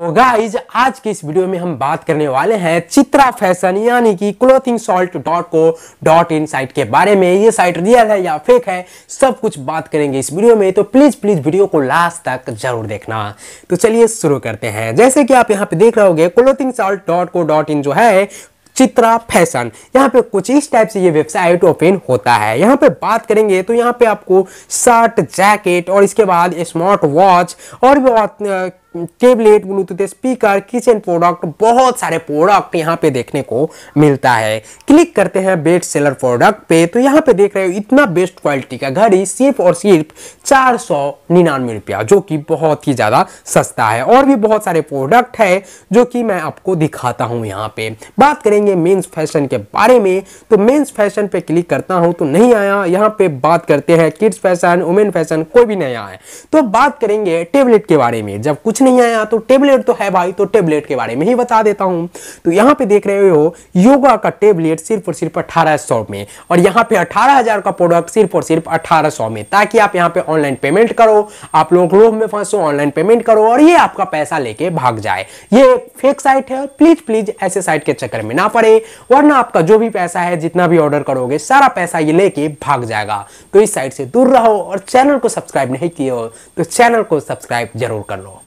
तो गाइज आज के इस वीडियो में हम बात करने वाले हैं चित्रा फैशन यानी कि clothing salt dot co dot in site के बारे में ये साइट रियल है या फेक है सब कुछ बात करेंगे इस वीडियो में तो प्लीज प्लीज वीडियो को लास्ट तक जरूर देखना तो चलिए शुरू करते हैं जैसे कि आप यहाँ पे देख रहे हो clothing salt dot co dot in जो है चित्रा फैशन यहाँ पे कुछ इस टाइप से ये वेबसाइट ओपन होता है यहाँ पे बात करेंगे तो यहाँ पे आपको शर्ट जैकेट और इसके बाद स्मार्ट वॉच और भी tablet bluetooth speaker kitchen product बहुत सारे प्रोडक्ट यहाँ पे देखने को मिलता है क्लिक करते हैं बेस्ट सेलर प्रोडक्ट पे तो यहाँ पे देख रहे हो इतना बेस्ट क्वालिटी का घड़ी सिर्फ और सिर्फ चार सौ निन्यानवे रुपया जो कि बहुत ही ज़्यादा सस्ता है और भी बहुत सारे प्रोडक्ट है जो कि मैं आपको दिखाता हूँ यहाँ पे बात करेंगे मेन्स फैशन के बारे में तो मेन्स फैशन पे क्लिक करता हूँ तो नहीं आया यहाँ पे बात करते हैं किड्स फैशन वुमेन फैशन कोई भी नहीं आया तो बात करेंगे टेबलेट के बारे में जब कुछ नहीं आया तो टेबलेट तो है भाई तो टेबलेट के बारे में ही बता देता हूं तो यहां पे देख रहे हो योगा का टेबलेट सिर्फ और सिर्फ अठारह सौ में और यहां पे अठारह हजार का प्रोडक्ट सिर्फ और सिर्फ अठारह सौ में ताकि आप यहां पे ऑनलाइन पेमेंट करो आप लोग रोह में फंसो ऑनलाइन पेमेंट करो और ये आपका पैसा लेके भाग जाए ये फेक साइट है प्लीज प्लीज ऐसे साइट के चक्कर में ना पड़े वरना आपका जो भी पैसा है जितना भी ऑर्डर करोगे सारा पैसा ये लेके भाग जाएगा तो इस साइट से दूर रहो और चैनल को सब्सक्राइब नहीं किए तो चैनल को सब्सक्राइब जरूर कर लो